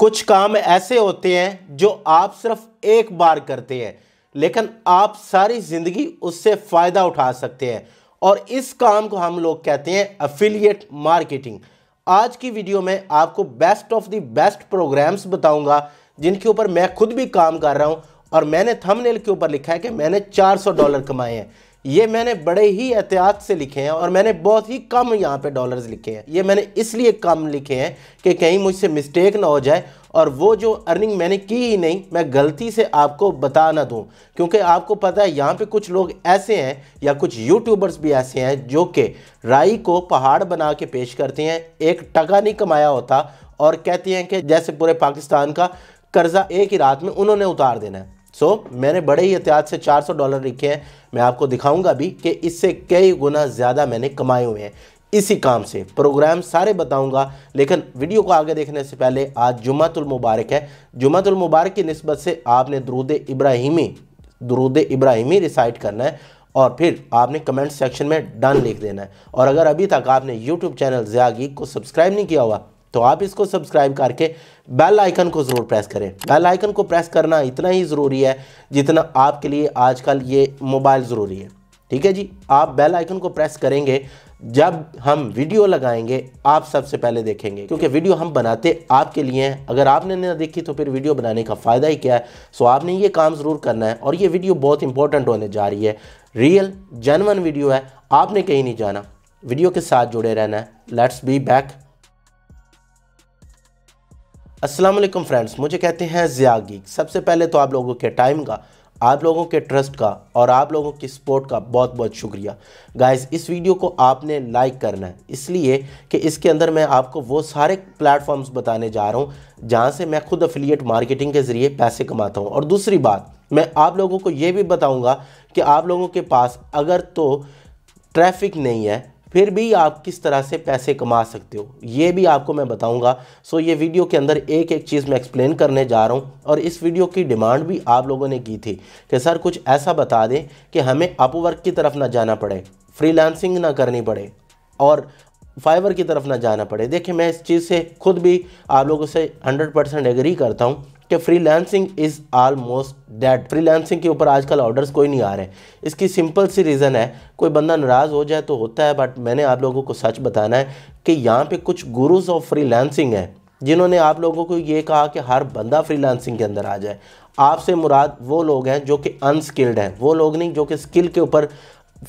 कुछ काम ऐसे होते हैं जो आप सिर्फ एक बार करते हैं लेकिन आप सारी ज़िंदगी उससे फ़ायदा उठा सकते हैं और इस काम को हम लोग कहते हैं अफिलियट मार्केटिंग आज की वीडियो में आपको best of the best programs बताऊंगा जिनके ऊपर मैं खुद भी काम कर रहा हूं और मैंने थंबनेल के ऊपर लिखा है कि मैंने 400 डॉलर कमाए हैं ये मैंने बड़े ही एहतियात से लिखे हैं और मैंने बहुत ही कम यहाँ पे डॉलर्स लिखे हैं ये मैंने इसलिए कम लिखे हैं कि कहीं मुझसे मिस्टेक ना हो जाए और वो जो अर्निंग मैंने की ही नहीं मैं गलती से आपको बता ना दूँ क्योंकि आपको पता है यहाँ पे कुछ लोग ऐसे हैं या कुछ यूट्यूबर्स भी ऐसे हैं जो कि राई को पहाड़ बना के पेश करते हैं एक टका नहीं कमाया होता और कहते हैं कि जैसे पूरे पाकिस्तान का कर्ज़ा एक ही रात में उन्होंने उतार देना है सो so, मैंने बड़े ही एहतियात से 400 डॉलर लिखे हैं मैं आपको दिखाऊंगा भी कि इससे कई गुना ज़्यादा मैंने कमाए हुए हैं इसी काम से प्रोग्राम सारे बताऊंगा लेकिन वीडियो को आगे देखने से पहले आज जुमातुल मुबारक है जुमातुल मुबारक की नस्बत से आपने दरूद इब्राहिमी दरूद इब्राहिमी रिसाइट करना है और फिर आपने कमेंट सेक्शन में डन लिख देना है और अगर अभी तक आपने यूट्यूब चैनल ज्यागी को सब्सक्राइब नहीं किया हुआ तो आप इसको सब्सक्राइब करके बेल आइकन को ज़रूर प्रेस करें बेल आइकन को प्रेस करना इतना ही ज़रूरी है जितना आपके लिए आजकल ये मोबाइल ज़रूरी है ठीक है जी आप बेल आइकन को प्रेस करेंगे जब हम वीडियो लगाएंगे आप सबसे पहले देखेंगे क्योंकि वीडियो हम बनाते आपके लिए हैं अगर आपने ना देखी तो फिर वीडियो बनाने का फ़ायदा ही क्या है सो आपने ये काम ज़रूर करना है और ये वीडियो बहुत इंपॉर्टेंट होने जा रही है रियल जेनवन वीडियो है आपने कहीं नहीं जाना वीडियो के साथ जुड़े रहना है लेट्स बी बैक अस्सलाम वालेकुम फ्रेंड्स मुझे कहते हैं ज़ियागी सबसे पहले तो आप लोगों के टाइम का आप लोगों के ट्रस्ट का और आप लोगों की सपोर्ट का बहुत बहुत शुक्रिया गाइस इस वीडियो को आपने लाइक करना है इसलिए कि इसके अंदर मैं आपको वो सारे प्लेटफॉर्म्स बताने जा रहा हूँ जहाँ से मैं खुद अफिलियट मार्केटिंग के ज़रिए पैसे कमाता हूँ और दूसरी बात मैं आप लोगों को ये भी बताऊँगा कि आप लोगों के पास अगर तो ट्रैफिक नहीं है फिर भी आप किस तरह से पैसे कमा सकते हो ये भी आपको मैं बताऊंगा सो ये वीडियो के अंदर एक एक चीज़ मैं एक्सप्लेन करने जा रहा हूँ और इस वीडियो की डिमांड भी आप लोगों ने की थी कि सर कुछ ऐसा बता दें कि हमें अपवर्क की तरफ ना जाना पड़े फ्रीलांसिंग ना करनी पड़े और फाइबर की तरफ ना जाना पड़े देखिए मैं इस चीज़ से खुद भी आप लोगों से 100 परसेंट एग्री करता हूँ कि freelancing is almost dead freelancing के ऊपर आजकल ऑर्डर्स कोई नहीं आ रहे इसकी सिंपल सी रीज़न है कोई बंदा नाराज़ हो जाए तो होता है बट मैंने आप लोगों को सच बताना है कि यहाँ पे कुछ गुरुज ऑफ फ्रीलांसिंग है जिन्होंने आप लोगों को ये कहा कि हर बंदा फ्रीलांसिंग के अंदर आ जाए आपसे मुराद वो लोग हैं जो कि अनस्किल्ड हैं वो लोग नहीं जो कि स्किल के ऊपर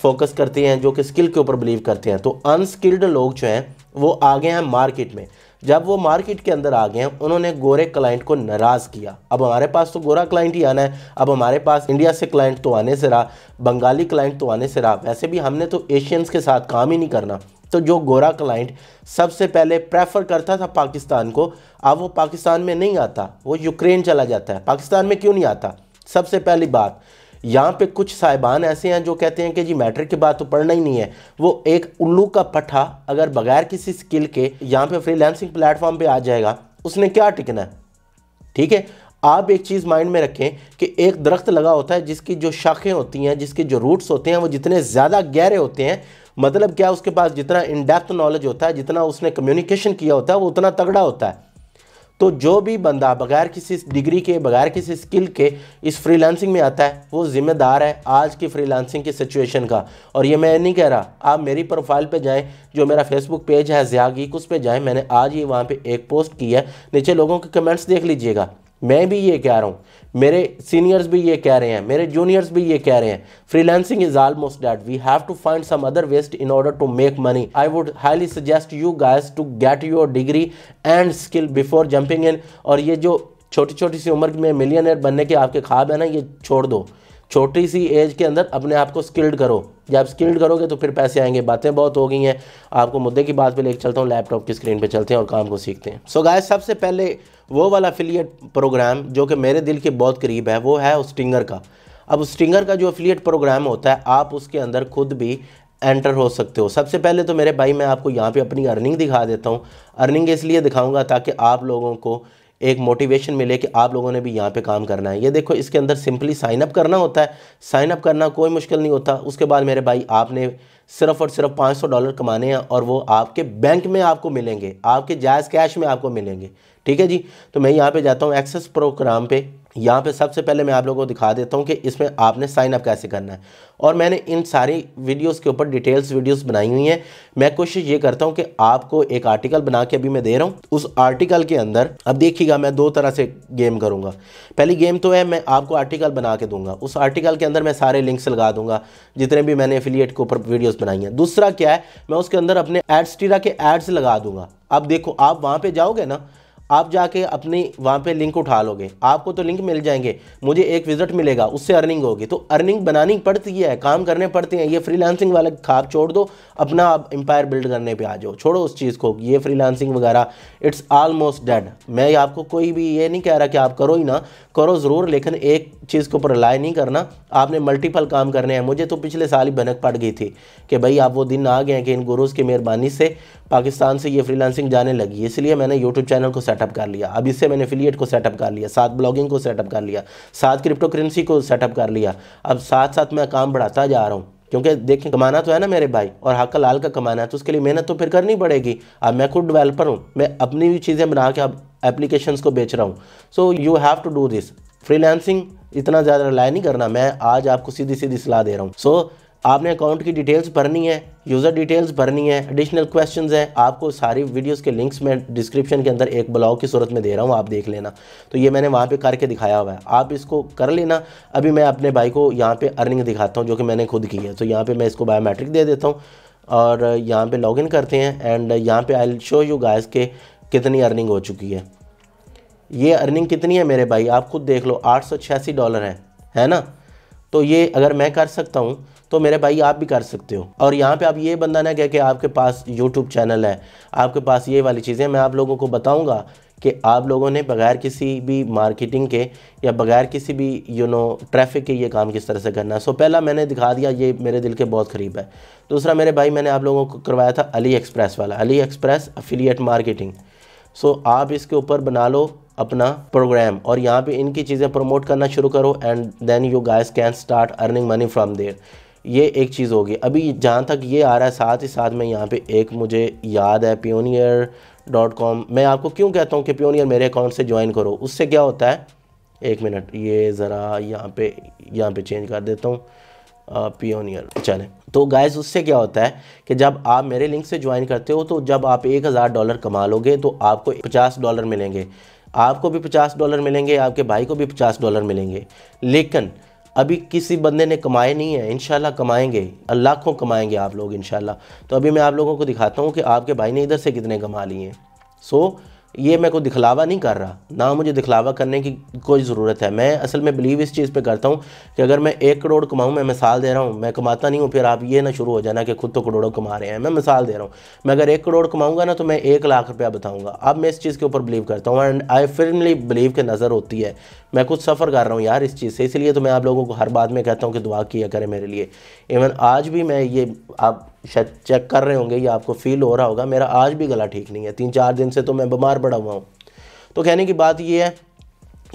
फोकस करते हैं जो कि स्किल के ऊपर बिलीव करते हैं तो अनस्किल्ड लोग जो हैं वो आगे हैं मार्केट में जब वो मार्केट के अंदर आ गए उन्होंने गोरे क्लाइंट को नाराज़ किया अब हमारे पास तो गोरा क्लाइंट ही आना है अब हमारे पास इंडिया से क्लाइंट तो आने से रहा बंगाली क्लाइंट तो आने से रहा वैसे भी हमने तो एशियंस के साथ काम ही नहीं करना तो जो गोरा क्लाइंट सबसे पहले प्रेफर करता था पाकिस्तान को अब वो पाकिस्तान में नहीं आता वो यूक्रेन चला जाता है पाकिस्तान में क्यों नहीं आता सबसे पहली बात यहाँ पे कुछ साहिबान ऐसे हैं जो कहते हैं कि जी मैट्रिक के बाद तो पढ़ना ही नहीं है वो एक उल्लू का पट्ठा अगर बगैर किसी स्किल के यहाँ पे फ्रीलांसिंग प्लेटफॉर्म पे आ जाएगा उसने क्या टिकना है ठीक है आप एक चीज़ माइंड में रखें कि एक दरख्त लगा होता है जिसकी जो शाखें होती हैं जिसके जो रूट्स होते हैं वो जितने ज़्यादा गहरे होते हैं मतलब क्या उसके पास जितना इन डेप्थ नॉलेज होता है जितना उसने कम्युनिकेशन किया होता है वो उतना तगड़ा होता है तो जो भी बंदा बगैर किसी डिग्री के बगैर किसी स्किल के इस फ्रीलांसिंग में आता है वो ज़िम्मेदार है आज की फ्रीलांसिंग की सिचुएशन का और ये मैं नहीं कह रहा आप मेरी प्रोफाइल पे जाएं जो मेरा फेसबुक पेज है ज़्यागीक उस पर जाएं मैंने आज ही वहाँ पे एक पोस्ट की है नीचे लोगों के कमेंट्स देख लीजिएगा मैं भी ये कह रहा हूँ मेरे सीनियर्स भी ये कह रहे हैं मेरे जूनियर्स भी ये कह रहे हैं freelancing is almost dead we have to find some other ways in order to make money I would highly suggest you guys to get your degree and skill before jumping in और ये जो छोटी छोटी सी उम्र में millionaire बनने के आपके ख्वाब है ना ये छोड़ दो छोटी सी एज के अंदर अपने आप को स्किल्ड करो जब आप स्किल्ड करोगे तो फिर पैसे आएंगे बातें बहुत हो गई हैं आपको मुद्दे की बात पे लेकर चलता हूँ लैपटॉप की स्क्रीन पे चलते हैं और काम को सीखते हैं सो so गाय सबसे पहले वो वाला अफिलियट प्रोग्राम जो कि मेरे दिल के बहुत करीब है वो है स्टिंगर का अब स्टिंगर का जो अफिलियट प्रोग्राम होता है आप उसके अंदर खुद भी एंटर हो सकते हो सबसे पहले तो मेरे भाई मैं आपको यहाँ पे अपनी अर्निंग दिखा देता हूँ अर्निंग इसलिए दिखाऊंगा ताकि आप लोगों को एक मोटिवेशन मिले कि आप लोगों ने भी यहाँ पे काम करना है ये देखो इसके अंदर सिंपली साइन अप करना होता है साइन अप करना कोई मुश्किल नहीं होता उसके बाद मेरे भाई आपने सिर्फ और सिर्फ पाँच सौ डॉलर कमाने हैं और वो आपके बैंक में आपको मिलेंगे आपके जायज़ कैश में आपको मिलेंगे ठीक है जी तो मैं यहाँ पे जाता हूँ एक्सेस प्रोग्राम पे यहाँ पे सबसे पहले मैं आप लोगों को दिखा देता हूँ कि इसमें आपने साइन अप कैसे करना है और मैंने इन सारी वीडियोस के ऊपर डिटेल्स वीडियोस बनाई हुई हैं मैं कोशिश ये करता हूँ कि आपको एक आर्टिकल बना के अभी मैं दे रहा हूँ उस आर्टिकल के अंदर अब देखिएगा मैं दो तरह से गेम करूँगा पहली गेम तो है मैं आपको आर्टिकल बना के दूंगा उस आर्टिकल के अंदर मैं सारे लिंक्स लगा दूंगा जितने भी मैंने एफिलियट के ऊपर वीडियोज़ बनाई हैं दूसरा क्या है मैं उसके अंदर अपने टीरा के एड्स लगा दूंगा अब देखो आप वहाँ पर जाओगे ना आप जाके अपनी वहाँ पे लिंक उठा लोगे आपको तो लिंक मिल जाएंगे मुझे एक विजिट मिलेगा उससे अर्निंग होगी तो अर्निंग बनानी पड़ती है काम करने पड़ते हैं ये फ्रीलांसिंग वाला खाब छोड़ दो अपना आप एम्पायर बिल्ड करने पे आ जाओ छोड़ो उस चीज़ को ये फ्रीलांसिंग वगैरह इट्स ऑलमोस्ट डेड मैं आपको कोई भी ये नहीं कह रहा कि आप करो ही ना करो ज़रूर लेकिन एक चीज़ के ऊपर रिलाय नहीं करना आपने मल्टीपल काम करने हैं मुझे तो पिछले साल ही भनक पड़ गई थी कि भाई आप वो दिन आ गए हैं कि इन गुरुज़ की मेहरबानी से पाकिस्तान से ये फ्रीलांसिंग जाने लगी इसलिए मैंने यूट्यूब चैनल को सेटअप कर लिया अब इससे मैंने एफिलिएट को सेटअप कर लिया साथ ब्लॉगिंग को सेटअप कर लिया साथ क्रिप्टो करेंसी को सेटअप कर लिया अब साथ साथ मैं काम बढ़ाता जा रहा हूँ क्योंकि देखें कमाना तो है ना मेरे भाई और हक लाल का कमाना है तो उसके लिए मेहनत तो फिर करनी पड़ेगी अब मैं खुद डिवेलपर हूँ मैं अपनी भी चीज़ें बना के अब एप्लीकेशन को बेच रहा हूँ so you have to do this freelancing इतना ज़्यादा रिलाई नहीं करना मैं आज आपको सीधी सीधी सलाह दे रहा हूँ सो so, आपने अकाउंट की डिटेल्स भरनी है यूज़र डिटेल्स भरनी है एडिशनल क्वेश्चंस हैं आपको सारी वीडियोस के लिंक्स मैं डिस्क्रिप्शन के अंदर एक ब्लॉग की सूरत में दे रहा हूँ आप देख लेना तो ये मैंने वहाँ पे करके दिखाया हुआ है आप इसको कर लेना अभी मैं अपने भाई को यहाँ पे अर्निंग दिखाता हूँ जो कि मैंने खुद की है तो यहाँ पर मैं इसको बायोमेट्रिक दे देता हूँ और यहाँ पर लॉगिन करते हैं एंड यहाँ पर आई शो यू गाइस के कितनी अर्निंग हो चुकी है ये अर्निंग कितनी है मेरे भाई आप खुद देख लो आठ डॉलर है है ना तो ये अगर मैं कर सकता हूँ तो मेरे भाई आप भी कर सकते हो और यहाँ पे आप ये बंदा ना कह के आपके पास यूट्यूब चैनल है आपके पास ये वाली चीज़ें मैं आप लोगों को बताऊँगा कि आप लोगों ने बगैर किसी भी मार्केटिंग के या बगैर किसी भी यू नो ट्रैफिक के ये काम किस तरह से करना है सो पहला मैंने दिखा दिया ये मेरे दिल के बहुत करीब है दूसरा मेरे भाई मैंने आप लोगों को करवाया था अली एक्सप्रेस वाला AliExpress affiliate marketing so आप इसके ऊपर बना लो अपना प्रोग्राम और यहाँ पे इनकी चीज़ें प्रमोट करना शुरू करो and then you guys can start earning money from there ये एक चीज़ होगी अभी जहाँ तक ये आ रहा है साथ ही साथ में यहाँ पे एक मुझे याद है प्योनियर डॉट कॉम मैं आपको क्यों कहता हूँ कि प्योनियर मेरे अकाउंट से ज्वाइन करो उससे क्या होता है एक मिनट ये ज़रा यहाँ पे यहाँ पे चेंज कर देता हूँ पियोनियर चले तो गाइज उससे क्या होता है कि जब आप मेरे लिंक से ज्वाइन करते हो तो जब आप एक हज़ार डॉलर कमा लोगे तो आपको पचास डॉलर मिलेंगे आपको भी पचास डॉलर मिलेंगे आपके भाई को भी पचास डॉलर मिलेंगे लेकिन अभी किसी बंदे ने कमाए नहीं है इनशाला कमाएंगे लाखों कमाएंगे आप लोग इनशाला तो अभी मैं आप लोगों को दिखाता हूँ कि आपके भाई ने इधर से कितने कमा लिए हैं सो so, ये मैं कोई दिखलावा नहीं कर रहा ना मुझे दिखलावा करने की कोई ज़रूरत है मैं असल में बिलीव इस चीज़ पे करता हूँ कि अगर मैं एक करोड़ कमाऊँ मैं मिसाल दे रहा हूँ मैं कमाता नहीं हूँ फिर आप ये ना शुरू हो जाना कि खुद तो करोड़ों कमा रहे हैं मैं मिसाल दे रहा हूँ मैं अगर एक करोड़ कमाऊँगा ना तो मैं एक लाख रुपया बताऊँगा अब मैं इस चीज़ के ऊपर बिलीव करता हूँ एंड आई फिरली बिलीव के नज़र होती है मैं कुछ सफ़र कर रहा हूँ यार इस चीज़ से इसलिए तो मैं आप लोगों को हर बात में कहता हूँ कि दुआ किया करें मेरे लिए इवन आज भी मैं ये आप शायद चेक कर रहे होंगे या आपको फील हो रहा होगा मेरा आज भी गला ठीक नहीं है तीन चार दिन से तो मैं बीमार पड़ा हुआ हूँ तो कहने की बात ये है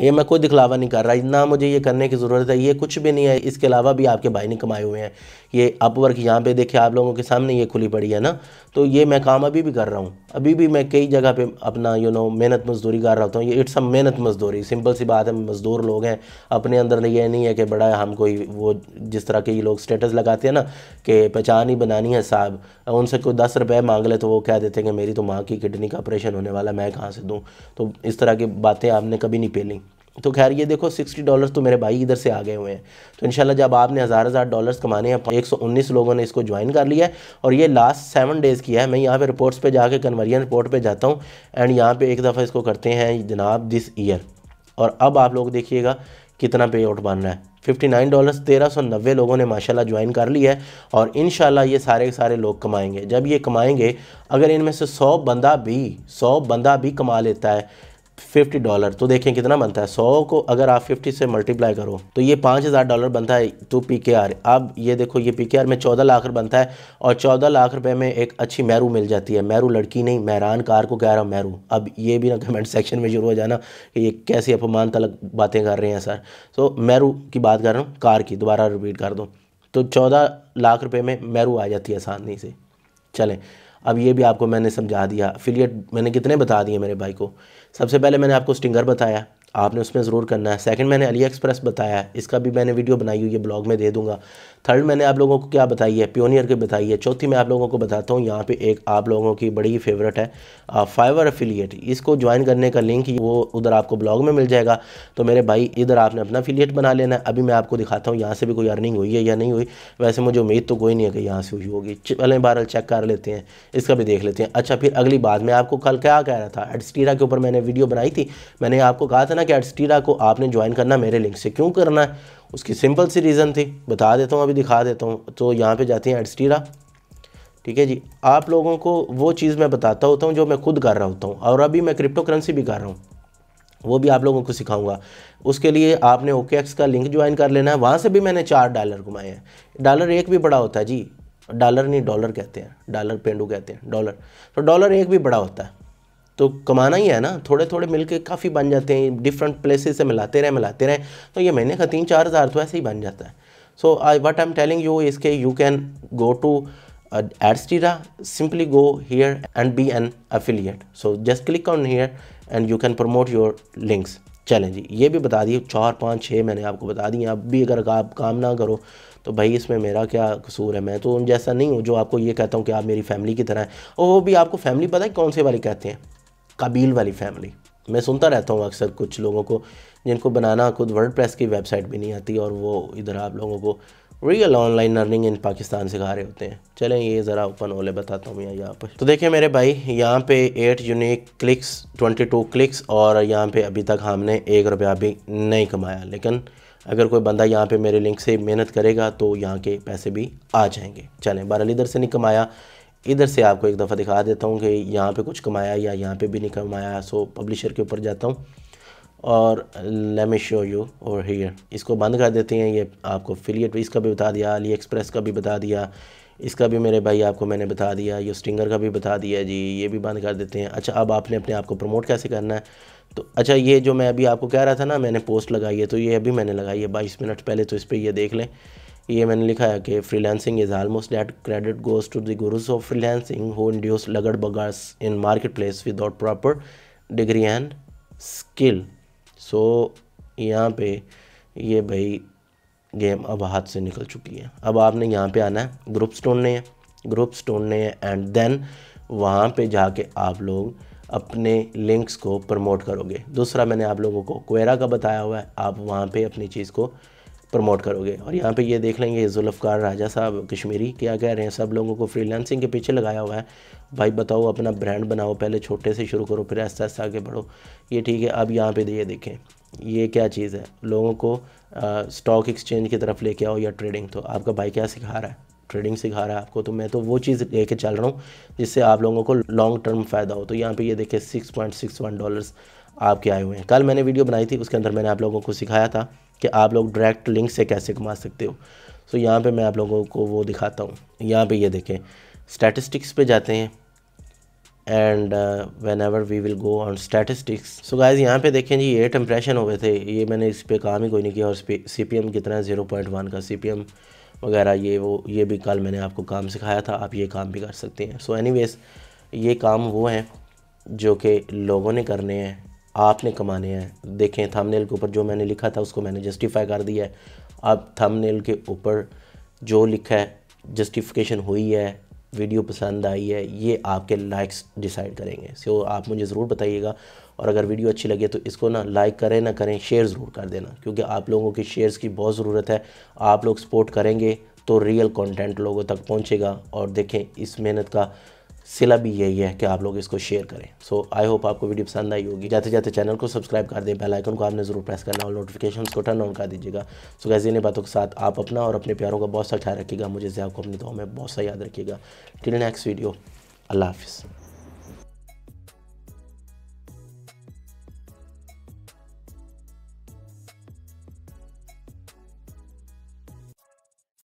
ये मैं कोई दिखलावा नहीं कर रहा ना मुझे ये करने की ज़रूरत है ये कुछ भी नहीं है इसके अलावा भी आपके भाई ने कमाए हुए हैं ये अपवर्क यहाँ पे देखिए आप लोगों के सामने ये खुली पड़ी है ना तो ये मैं काम अभी भी कर रहा हूँ अभी भी मैं कई जगह पे अपना यू नो मेहनत मजदूरी कर रहा हूँ ये इट्स अ मेहनत मजदूरी सिंपल सी बात है मजदूर लोग हैं अपने अंदर ये नहीं है कि बड़ा हम कोई वो जिस तरह के ये लोग स्टेटस लगाते हैं ना कि पहचान ही बनानी है साहब उनसे कोई दस रुपये मांग ले तो वो कह देते हैं कि मेरी तो माँ की किडनी का ऑपरेशन होने वाला मैं कहाँ से दूँ तो इस तरह की बातें आपने कभी नहीं पेली तो खैर ये देखो सिक्सटी डॉलर्स तो मेरे भाई इधर से आ गए हुए हैं तो इंशाल्लाह जब आपने हज़ार हज़ार डॉलर्स कमाने हैं एक सौ उन्नीस लोगों ने इसको ज्वाइन कर लिया है और ये लास्ट सेवन डेज़ किया है मैं यहाँ पे रिपोर्ट्स पे जाके कन्वर्जन रिपोर्ट पे जाता हूँ एंड यहाँ पे एक दफ़ा इसको करते हैं जनाब दिस ईयर और अब आप लोग देखिएगा कितना पे आउट बन रहा है फिफ्टी नाइन डॉलर्स तेरह सौ नब्बे लोगों ने माशाल्लाह ज्वाइन कर लिया है और इन ये सारे के सारे लोग कमाएंगे जब ये कमाएंगे अगर इनमें से सौ बंदा भी सौ बंदा भी कमा लेता है फिफ्टी डॉलर तो देखें कितना बनता है सौ को अगर आप फिफ्टी से मल्टीप्लाई करो तो ये पाँच हज़ार डॉलर बनता है तो पी के आर अब ये देखो ये पी के आर में चौदह लाख बनता है और चौदह लाख रुपए में एक अच्छी मैरू मिल जाती है मैरू लड़की नहीं मैरान कार को कह रहा हूँ मैरू अब ये भी ना कमेंट सेक्शन में शुरू हो जाना कि ये कैसी अपमान तलक बातें कर रहे हैं सर तो मैरू की बात कर रहा हूँ कार की दोबारा रिपीट कर दो तो चौदह लाख रुपये में मैरू आ जाती है आसानी से चलें अब ये भी आपको मैंने समझा दिया अफिलियट मैंने कितने बता दिए मेरे भाई को सबसे पहले मैंने आपको स्टिंगर बताया आपने उसमें ज़रूर करना है सेकंड मैंने अली एक्सप्रेस बताया है इसका भी मैंने वीडियो बनाई हुई है ब्लॉग में दे दूंगा थर्ड मैंने आप लोगों को क्या बताई है प्योनियर की बताई है चौथी मैं आप लोगों को बताता हूँ यहाँ पे एक आप लोगों की बड़ी फेवरेट है फाइवर अफिलियट इसको ज्वाइन करने का लिंक वो उधर आपको ब्लॉग में मिल जाएगा तो मेरे भाई इधर आपने अपना अफिलियट बना लेना है अभी मैं आपको दिखाता हूँ यहाँ से भी कोई अर्निंग हुई है या नहीं हुई वैसे मुझे उम्मीद तो कोई नहीं है कि यहाँ से हुई होगी चलें बार चेक कर लेते हैं इसका भी देख लेते हैं अच्छा फिर अगली बात मैं आपको कल क्या कह रहा था एडस्टीरा के ऊपर मैंने वीडियो बनाई थी मैंने आपको कहा था ना कि एडस्टीरा को आपने ज्वाइन करना मेरे लिंक से क्यों करना है उसकी सिंपल सी रीज़न थी बता देता हूँ अभी दिखा देता हूँ तो यहाँ पे जाते हैं एडस्टीरा ठीक है जी आप लोगों को वो चीज़ मैं बताता होता हूँ जो मैं खुद कर रहा होता हूँ और अभी मैं क्रिप्टो करेंसी भी कर रहा हूँ वो भी आप लोगों को सिखाऊंगा उसके लिए आपने ओके एक्स का लिंक ज्वाइन कर लेना है वहाँ से भी मैंने चार डॉलर घुमाए हैं डॉलर एक भी बड़ा होता है जी डॉलर नहीं डॉलर कहते हैं डॉलर पेंडू कहते हैं डॉलर तो डॉलर एक भी बड़ा होता है तो कमाना ही है ना थोड़े थोड़े मिलके काफ़ी बन जाते हैं डिफरेंट प्लेसेस से मिलाते रहें मिलाते रहें तो ये महीने का तीन चार हज़ार तो ऐसे ही बन जाता है so I what I am telling you इसके you can go to Adsterra simply go here and be an affiliate so just click on here and you can promote your links चलें जी ये भी बता दिए चार पाँच छः मैंने आपको बता दिए आप भी अगर आप काम ना करो तो भाई इसमें मेरा क्या कसूर है मैं तो उन जैसा नहीं हूँ जो आपको ये कहता हूँ कि आप मेरी फैमिली की तरह हैं और वो भी आपको फैमिली पता है कौन से वाले कहते हैं काबिल वाली फैमिली मैं सुनता रहता हूँ अक्सर कुछ लोगों को जिनको बनाना खुद वर्ल्ड प्रेस की वेबसाइट भी नहीं आती और वो इधर आप लोगों को real online learning in Pakistan सिखा रहे होते हैं चलें ये ज़रा ओपन ओले बताता हूँ मैं यहाँ पर तो देखिए मेरे भाई यहाँ पे eight unique clicks twenty two clicks और यहाँ पे अभी तक हमने एक रुपया भी नहीं कमाया लेकिन अगर कोई बंदा यहाँ पे मेरे लिंक से मेहनत करेगा तो यहाँ के पैसे भी आ जाएंगे चलें बहरहाल इधर से नहीं कमाया इधर से आपको एक दफ़ा दिखा देता हूँ कि यहाँ पे कुछ कमाया या यहाँ पे भी नहीं कमाया सो पब्लिशर के ऊपर जाता हूँ और लेमे शो यू और हेयर इसको बंद कर देते हैं ये आपको फिलियट इसका भी बता दिया अली एक्सप्रेस का भी बता दिया इसका भी मेरे भाई आपको मैंने बता दिया ये स्टिंगर का भी बता दिया जी ये भी बंद कर देते हैं अच्छा अब आपने अपने आप को प्रमोट कैसे करना है तो अच्छा ये जो मैं अभी आपको कह रहा था ना मैंने पोस्ट लगाई है तो ये अभी मैंने लगाई है बाईस मिनट पहले तो इस पर यह देख लें ये मैंने लिखा है कि freelancing is almost dead credit goes to the gurus of freelancing who induce लगड़ बगास in market place without proper degree and skill so यहाँ पे ये भाई गेम अब हाथ से निकल चुकी है अब आपने यहाँ पे आना है ग्रुप्स ढूंढने हैं ग्रुप्स ढूंढने हैं एंड देन वहाँ पे जाके आप लोग अपने लिंक्स को प्रमोट करोगे दूसरा मैंने आप लोगों को क्वेरा का बताया हुआ है आप वहाँ पे अपनी चीज़ को प्रमोट करोगे और यहाँ पे ये देख लेंगे जुल्फ़कार राजा साहब कश्मीरी क्या कह रहे हैं सब लोगों को फ्रीलांसिंग के पीछे लगाया हुआ है भाई बताओ अपना ब्रांड बनाओ पहले छोटे से शुरू करो फिर ऐसा आस्ते आगे बढ़ो ये ठीक है अब यहाँ पे ये देखें ये क्या चीज़ है लोगों को स्टॉक एक्सचेंज की तरफ लेके आओ या ट्रेडिंग तो आपका भाई क्या सिखा रहा है ट्रेडिंग सिखा रहा है आपको तो मैं तो वो चीज़ लेके चल रहा हूँ जिससे आप लोगों को लॉन्ग टर्म फ़ायदा हो तो यहाँ पे ये देखें six point six one dollars आपके आए हुए हैं कल मैंने वीडियो बनाई थी उसके अंदर मैंने आप लोगों को सिखाया था कि आप लोग डायरेक्ट लिंक से कैसे कमा सकते हो सो so, यहाँ पे मैं आप लोगों को वो दिखाता हूँ यहाँ पे ये यह देखें स्टैटिस्टिक्स पे जाते हैं and whenever we will go on statistics so guys यहाँ पे देखें जी एट इम्प्रेशन हो गए थे ये मैंने इस पर काम ही कोई नहीं किया और सी पी एम कितना है ज़ीरो पॉइंट वन का सी पी एम वगैरह ये वो ये भी कल मैंने आपको काम सिखाया था आप ये काम भी कर सकते हैं सो एनी वेज़ ये काम वो हैं जो कि लोगों ने करने हैं आपने कमाने हैं देखें थंबनेल के ऊपर जो मैंने लिखा था उसको मैंने जस्टिफाई कर दिया है अब थंबनेल के ऊपर जो लिखा है जस्टिफिकेशन हुई है वीडियो पसंद आई है ये आपके लाइक्स डिसाइड करेंगे सो आप मुझे ज़रूर बताइएगा और अगर वीडियो अच्छी लगे तो इसको ना लाइक करें ना करें शेयर ज़रूर कर देना क्योंकि आप लोगों के शेयर्स की बहुत ज़रूरत है आप लोग सपोर्ट करेंगे तो रियल कंटेंट लोगों तक पहुंचेगा और देखें इस मेहनत का सिला भी यही है कि आप लोग इसको शेयर करें सो आई होप आपको वीडियो पसंद आई होगी जाते जाते चैनल को सब्सक्राइब कर दें बेल आइकन को आपने ज़रूर प्रेस करना और नोटिफिकेशन को टर्न ऑन कर दीजिएगा सो गैस इन बातों के साथ आप अपना और अपने प्यारों का बहुत सा ख्याल रखिएगा मुझे ज़्यादा को अपनी दो में बहुत सा याद रखिएगा टिल नेक्स्ट वीडियो अल्लाह हाफिज़